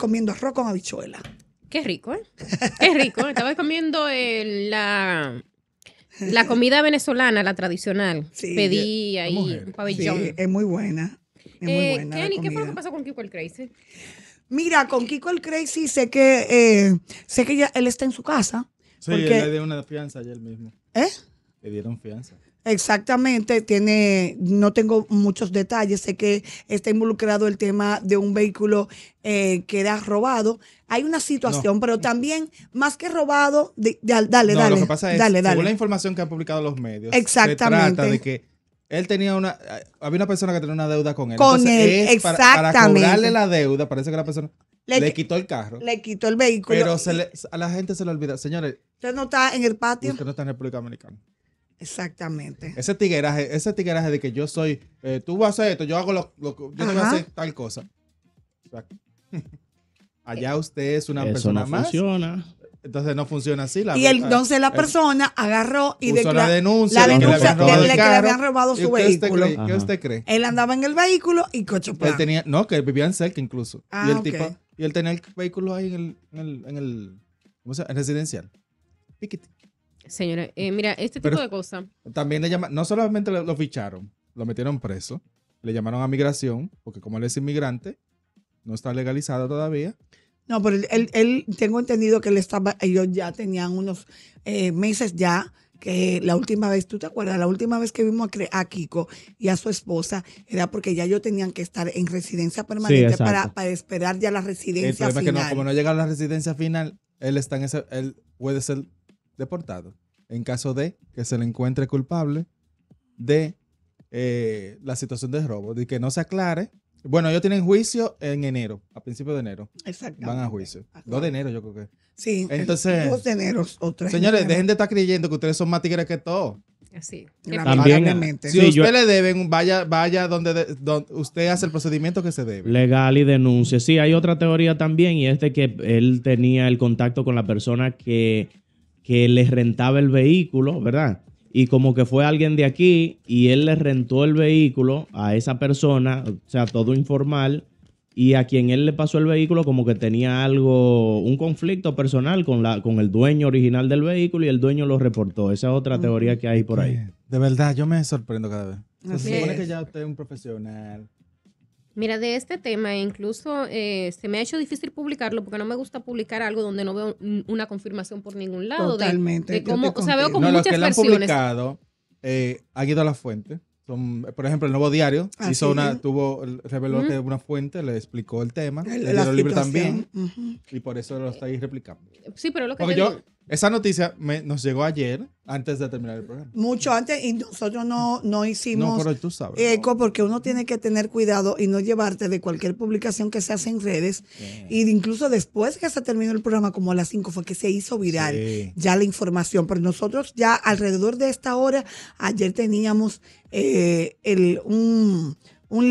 comiendo arroz con habichuela. Qué rico, ¿eh? Qué rico. Estaba comiendo la, comida venezolana, la tradicional. Sí, Pedí ahí un pabellón. Sí, es muy buena. Eh, Kenny, ¿qué fue lo que pasó con Kiko el Crazy? Mira, con Kiko el Crazy sé que, eh, sé que ya él está en su casa. Sí, porque... le dio una fianza ayer mismo. ¿Eh? Le dieron fianza. Exactamente, tiene, no tengo muchos detalles, sé que está involucrado el tema de un vehículo eh, que era robado. Hay una situación, pero también, más que robado, de, dale, dale. según la información que han publicado los medios, Exactamente. se trata de que él tenía una, había una persona que tenía una deuda con él. Con él, exactamente. Para, la deuda, parece que la persona le, quitó el carro. Le quitó el vehículo. Pero a la gente se le olvida. Señores. Usted no está en el patio. Usted no está en República Dominicana. Exactamente. Ese tigueraje, ese tigueraje de que yo soy, eh, tú vas a hacer esto, yo hago lo, que, yo te voy a hacer tal cosa. allá usted es una Eso persona no más. Funciona. Entonces no funciona así. La y entonces la persona agarró y declaró la denuncia, la denuncia de que, le habían robado, que le habían robado su vehículo. ¿Qué usted cree? Él andaba en el vehículo y cocho Él no, que vivían cerca incluso. Ah, y, el y él tenía el vehículo ahí en el, en el, en el ¿cómo se llama? residencial. Piquete. Señora, eh, mira, este tipo de cosas. También le llamaron, no solamente lo, ficharon, lo metieron preso, le llamaron a migración, porque como él es inmigrante, no está legalizado todavía. No, pero él, él tengo entendido que él estaba, ellos ya tenían unos eh, meses ya que la última vez, ¿tú te acuerdas? La última vez que vimos a, Kiko y a su esposa era porque ya ellos tenían que estar en residencia permanente para, esperar ya la residencia final. Es que no, como no llega a la residencia final, él está en ese, él puede ser deportado en caso de que se le encuentre culpable de eh, la situación de robo, de que no se aclare. Bueno, ellos tienen juicio en enero, a principios de enero. Exacto. Van a juicio. 2 de enero, yo creo que. Sí. Entonces. de enero o Señores, dejen de estar creyendo que ustedes son más tigres que todos. si usted le deben, vaya, vaya donde, donde, usted hace el procedimiento que se debe. Legal y denuncia. Sí, hay otra teoría también y es de que él tenía el contacto con la persona que que le rentaba el vehículo, ¿verdad? Y como que fue alguien de aquí y él le rentó el vehículo a esa persona, o sea, todo informal, y a quien él le pasó el vehículo como que tenía algo, un conflicto personal con, la, con el dueño original del vehículo y el dueño lo reportó. Esa es otra teoría que hay por ahí. De verdad, yo me sorprendo cada vez. Se supone que ya usted es un profesional, Mira, de este tema incluso eh, se me ha hecho difícil publicarlo porque no me gusta publicar algo donde no veo una confirmación por ningún lado. Totalmente. De, o sea, veo como muchas los que han publicado, eh, ha ido a la fuente por ejemplo, el Nuevo Diario ah, hizo una, tuvo, reveló que una fuente le explicó el tema, el, el libro también, y por eso lo estáis replicando. pero esa noticia nos llegó ayer, antes de terminar el programa. Mucho antes, y nosotros no, no hicimos eco, porque uno tiene que tener cuidado y no llevarte de cualquier publicación que se hace en redes. Y incluso después que se terminó el programa, como a las 5, fue que se hizo viral ya la información. Pero nosotros ya alrededor de esta hora, ayer teníamos eh, el, un,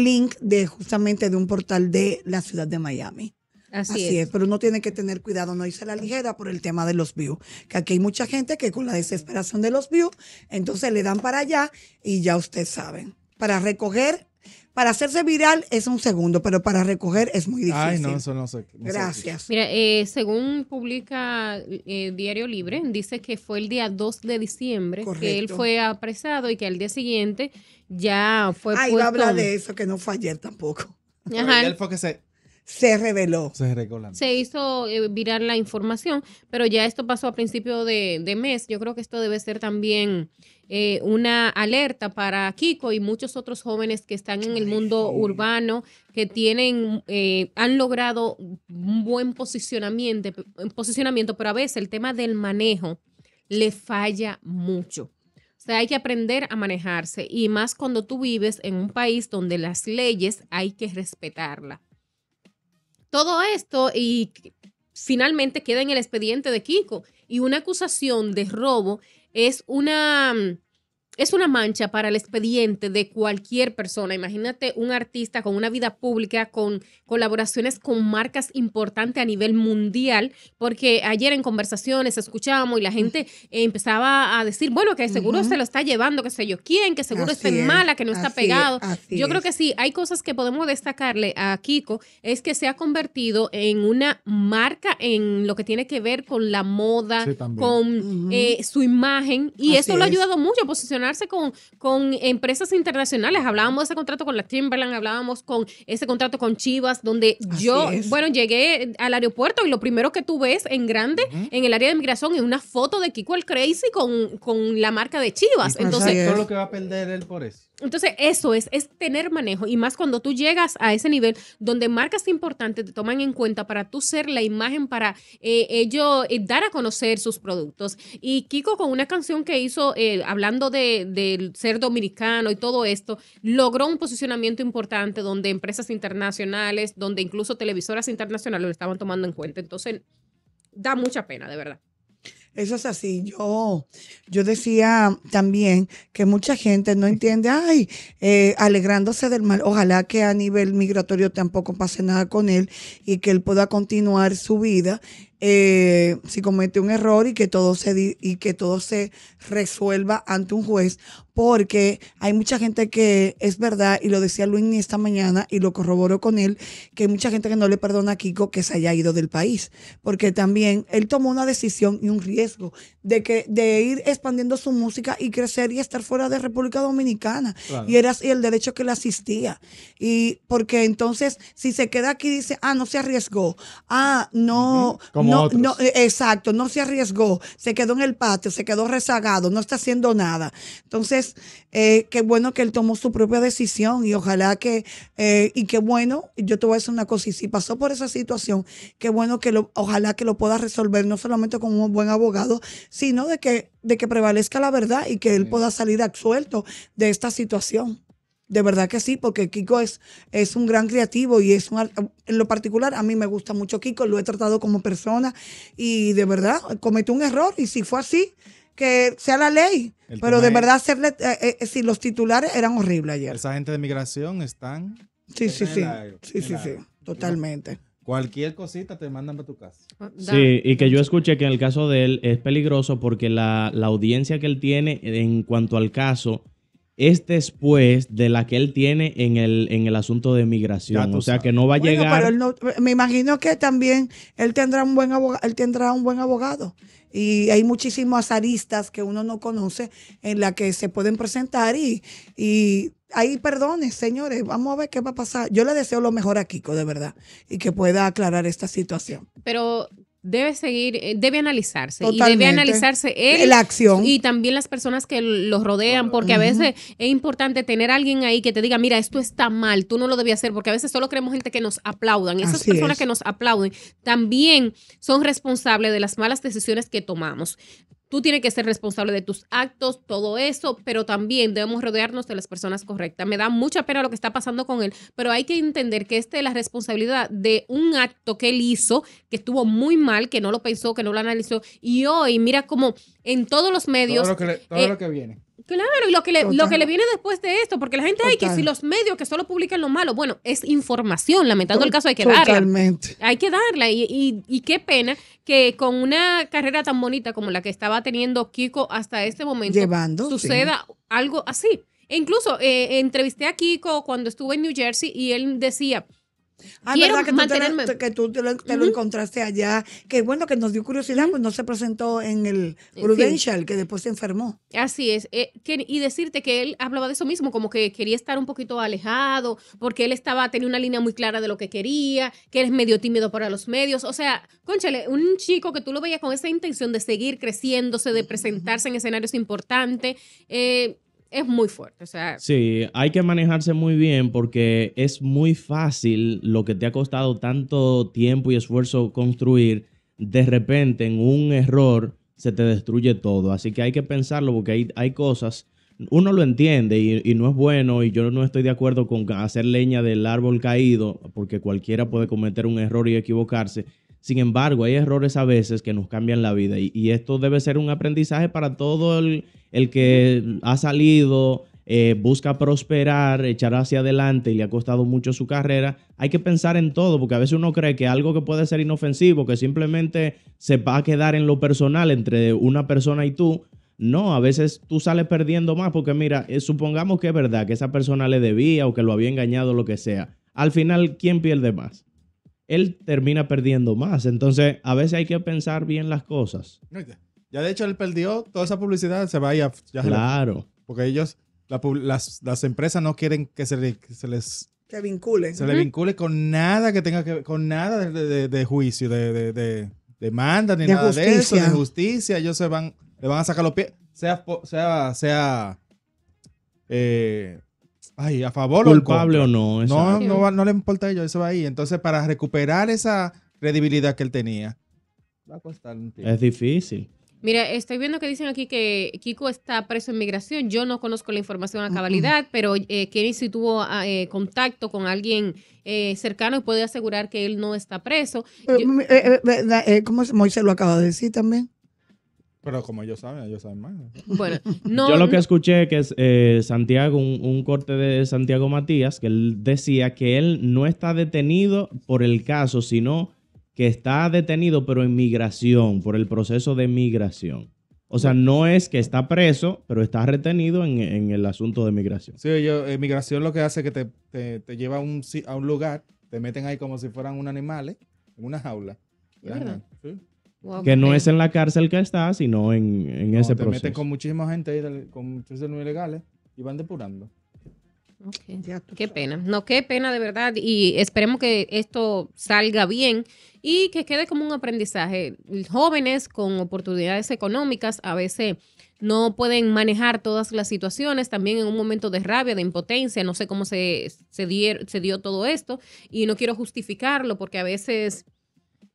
link de justamente de un portal de la ciudad de Miami. Así, es. pero uno tiene que tener cuidado, no hice la ligera por el tema de los views, que aquí hay mucha gente que con la desesperación de los views, entonces le dan para allá y ya ustedes saben, para recoger para hacerse viral es un segundo, pero para recoger es muy difícil. Ay, no, eso no sé. Gracias. Mira, eh, según publica eh, Diario Libre, dice que fue el día 2 de diciembre que él fue apresado y que al día siguiente ya fue. Ay, puesto... va de eso, que no fue ayer tampoco. Ajá. Él fue que se se reveló. Se, se hizo eh, virar la información, pero ya esto pasó a principio de, mes. Yo creo que esto debe ser también eh, una alerta para Kiko y muchos otros jóvenes que están en el mundo urbano, que tienen, eh, han logrado un buen posicionamiento, posicionamiento, pero a veces el tema del manejo le falla mucho. O sea, hay que aprender a manejarse y más cuando tú vives en un país donde las leyes hay que respetarlas. Todo esto y finalmente queda en el expediente de Kiko. Y una acusación de robo es una mm, es una mancha para el expediente de cualquier persona. Imagínate un artista con una vida pública, con colaboraciones con marcas importantes a nivel mundial, porque ayer en conversaciones escuchábamos y la gente empezaba a decir, bueno, que seguro se lo está llevando, qué sé yo quién, que seguro está en mala, que no está pegado. yo creo que sí, hay cosas que podemos destacarle a Kiko, es que se ha convertido en una marca en lo que tiene que ver con la moda, con eh, su imagen, y eso lo ha ayudado mucho a posicionar con, con empresas internacionales. Hablábamos de ese contrato con la Timberland, hablábamos con ese contrato con Chivas, donde yo, bueno, llegué al aeropuerto y lo primero que tú ves en grande, en el área de migración, es una foto de Kiko el Crazy con, con la marca de Chivas. Entonces, eso. Entonces, eso es, es tener manejo. Y más cuando tú llegas a ese nivel donde marcas importantes te toman en cuenta para tú ser la imagen, para eh, ellos eh, dar a conocer sus productos. Y Kiko con una canción que hizo eh, hablando de del ser dominicano y todo esto, logró un posicionamiento importante donde empresas internacionales, donde incluso televisoras internacionales lo estaban tomando en cuenta. Entonces, da mucha pena, de verdad. Eso es así. Yo, yo decía también que mucha gente no entiende, ay, eh, alegrándose del mal. Ojalá que a nivel migratorio tampoco pase nada con él y que él pueda continuar su vida eh, si comete un error y que todo se y que todo se resuelva ante un juez, porque hay mucha gente que es verdad y lo decía Luis esta mañana y lo corroboró con él, que hay mucha gente que no le perdona a Kiko que se haya ido del país, porque también él tomó una decisión y un riesgo de que de ir expandiendo su música y crecer y estar fuera de República Dominicana y era así el derecho que le asistía y porque entonces si se queda aquí dice ah no se arriesgó ah no no, No, eh, exacto, no se arriesgó, se quedó en el patio, se quedó rezagado, no está haciendo nada. Entonces, eh, qué bueno que él tomó su propia decisión y ojalá que, eh, y qué bueno, yo te voy a decir una cosa, y si pasó por esa situación, qué bueno que lo, ojalá que lo pueda resolver, no solamente con un buen abogado, sino de que, de que prevalezca la verdad y que él pueda salir absuelto de esta situación. De verdad que sí, porque Kiko es, es un gran creativo y es un, en lo particular a mí me gusta mucho Kiko, lo he tratado como persona y de verdad cometió un error y si fue así, que sea la ley. Pero de verdad, hacerle, eh, eh, eh, si los titulares eran horribles ayer. Esa gente de migración están... Sí, sí, sí. sí, sí, sí, totalmente. Cualquier cosita te mandan a tu casa. Oh, sí, y que yo escuché que en el caso de él es peligroso porque la, la audiencia que él tiene en cuanto al caso es después de la que él tiene en el, en el asunto de migración. O sea que no va a llegar. me imagino que también él tendrá un buen abogado, él tendrá un buen abogado. Y hay muchísimos aristas que uno no conoce en la que se pueden presentar y, y ahí perdones, señores. Vamos a ver qué va a pasar. Yo le deseo lo mejor a Kiko, de verdad, y que pueda aclarar esta situación. Pero debe seguir, eh, debe analizarse y debe analizarse él, la acción y también las personas que los rodean, porque a veces es importante tener a alguien ahí que te diga, mira, esto está mal, tú no lo debías hacer, porque a veces solo creemos gente que nos aplaudan. Esas personas que nos aplauden también son responsables de las malas decisiones que tomamos. Tú tienes que ser responsable de tus actos, todo eso, pero también debemos rodearnos de las personas correctas. Me da mucha pena lo que está pasando con él, pero hay que entender que esta es la responsabilidad de un acto que él hizo, que estuvo muy mal, que no lo pensó, que no lo analizó. Y hoy, mira cómo en todos los medios. Todo lo que eh, viene. Claro, y lo que le, lo que le viene después de esto, porque la gente hay que si los medios que solo publican lo malo, bueno, es información, lamentando el caso hay que Totalmente. Hay que darla y, y, qué pena que con una carrera tan bonita como la que estaba teniendo Kiko hasta este momento suceda algo así. E incluso eh, entrevisté a Kiko cuando estuve en New Jersey y él decía, Ah, verdad que tú, te, lo, encontraste allá. Que bueno, que nos dio curiosidad, pues no se presentó en el Prudential, que después se enfermó. Así es. Eh, y decirte que él hablaba de eso mismo, como que quería estar un poquito alejado, porque él estaba, tenía una línea muy clara de lo que quería, que eres es medio tímido para los medios. O sea, conchale, un chico que tú lo veías con esa intención de seguir creciéndose, de presentarse en escenarios importantes. Eh, es muy fuerte. O sea, sí, hay que manejarse muy bien porque es muy fácil lo que te ha costado tanto tiempo y esfuerzo construir, de repente en un error se te destruye todo. Así que hay que pensarlo porque hay, cosas, uno lo entiende y, y, no es bueno y yo no estoy de acuerdo con hacer leña del árbol caído porque cualquiera puede cometer un error y equivocarse. Sin embargo, hay errores a veces que nos cambian la vida y, esto debe ser un aprendizaje para todo el, que ha salido, eh, busca prosperar, echar hacia adelante y le ha costado mucho su carrera. Hay que pensar en todo, porque a veces uno cree que algo que puede ser inofensivo, que simplemente se va a quedar en lo personal entre una persona y tú, no, a veces tú sales perdiendo más porque mira, eh, supongamos que es verdad, que esa persona le debía o que lo había engañado, lo que sea. Al final, ¿quién pierde más? él termina perdiendo más. Entonces, a veces hay que pensar bien las cosas. Ya de hecho, él perdió toda esa publicidad, se va Claro. porque ellos, las, empresas no quieren que se, se les... Que vinculen. Se les vincule con nada que tenga que ver, con nada de, de, juicio, de, de, demanda, ni nada de eso, de justicia. Ellos se van, le van a sacar los pies, sea, sea, sea eh, ay, a favor culpable o, o no. No, no, le importa a ellos, eso va ahí. Entonces, para recuperar esa credibilidad que él tenía, va a costar un tiempo. Es difícil. Mira, estoy viendo que dicen aquí que Kiko está preso en migración. Yo no conozco la información a cabalidad, pero eh, Kenny sí tuvo ah, eh, contacto con alguien eh, cercano y puede asegurar que él no está preso. Mm, ¿Cómo Moisés lo acaba de decir también? Pero como ellos saben, ellos saben más. Yo lo que escuché que es eh, Santiago, un, corte de Santiago Matías, que él decía que él no está detenido por el caso, sino que está detenido, pero en migración, por el proceso de migración. O sea, no es que está preso, pero está retenido en, el asunto de migración. Sí, yo, eh, migración lo que hace es que te, lleva a un, lugar, te meten ahí como si fueran un animal, en una jaula. Sí que no es en la cárcel que está, sino en, en ese te proceso. con muchísima gente, con muchos ilegales, y van depurando. Qué pena. No, qué pena de verdad. Y esperemos que esto salga bien y que quede como un aprendizaje. Jóvenes con oportunidades económicas a veces no pueden manejar todas las situaciones, también en un momento de rabia, de impotencia, no sé cómo se, se dio todo esto y no quiero justificarlo porque a veces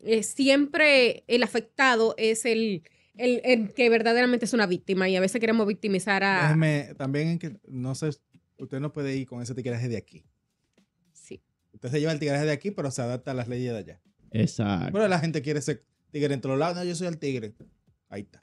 eh, siempre el afectado es el, el, que verdaderamente es una víctima y a veces queremos victimizar a... Déjeme, también que, no sé, usted no puede ir con ese tigreaje de aquí. Sí. Usted se lleva el tigreaje de aquí, pero se adapta a las leyes de allá. Exacto. Bueno, la gente quiere ser tigre en todos lados. No, yo soy el tigre.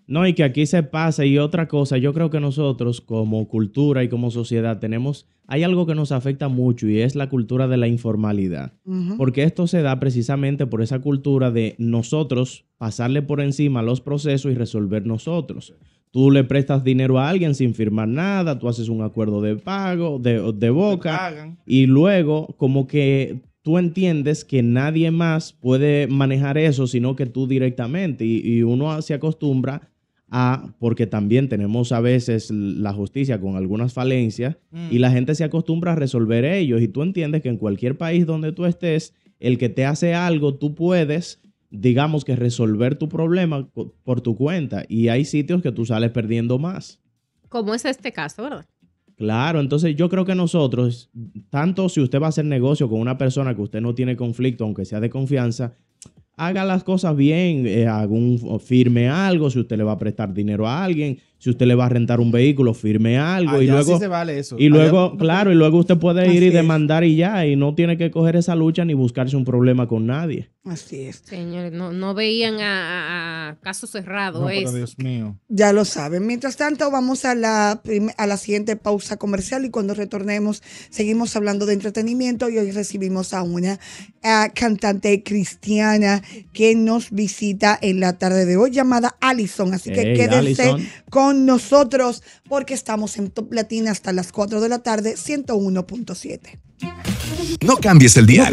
No, y que aquí se pasa. Y otra cosa, yo creo que nosotros como cultura y como sociedad tenemos, hay algo que nos afecta mucho y es la cultura de la informalidad. Porque esto se da precisamente por esa cultura de nosotros pasarle por encima los procesos y resolver nosotros. Tú le prestas dinero a alguien sin firmar nada, tú haces un acuerdo de pago, de boca, y luego como que tú entiendes que nadie más puede manejar eso, sino que tú directamente. Y, uno se acostumbra a, porque también tenemos a veces la justicia con algunas falencias, y mm. la gente se acostumbra a resolver ellos. Y tú entiendes que en cualquier país donde tú estés, el que te hace algo, tú puedes, digamos que resolver tu problema por tu cuenta. Y hay sitios que tú sales perdiendo más. Como es este caso, ¿verdad? Claro, entonces yo creo que nosotros, tanto si usted va a hacer negocio con una persona que usted no tiene conflicto, aunque sea de confianza, haga las cosas bien, eh, firme algo, si usted le va a prestar dinero a alguien, si usted le va a rentar un vehículo, firme algo y luego se vale eso. y luego, claro, y luego usted puede ir y demandar y ya y no tiene que coger esa lucha ni buscarse un problema con nadie. Así es. Señores, no, veían a, casos cerrados. caso cerrado. Dios mío. Ya lo saben. Mientras tanto, vamos a la, a la siguiente pausa comercial y cuando retornemos, seguimos hablando de entretenimiento y hoy recibimos a una cantante cristiana que nos visita en la tarde de hoy llamada Allison. Así que quédese con nosotros porque estamos en Top Latina hasta las 4 de la tarde, 101.7. No cambies el día.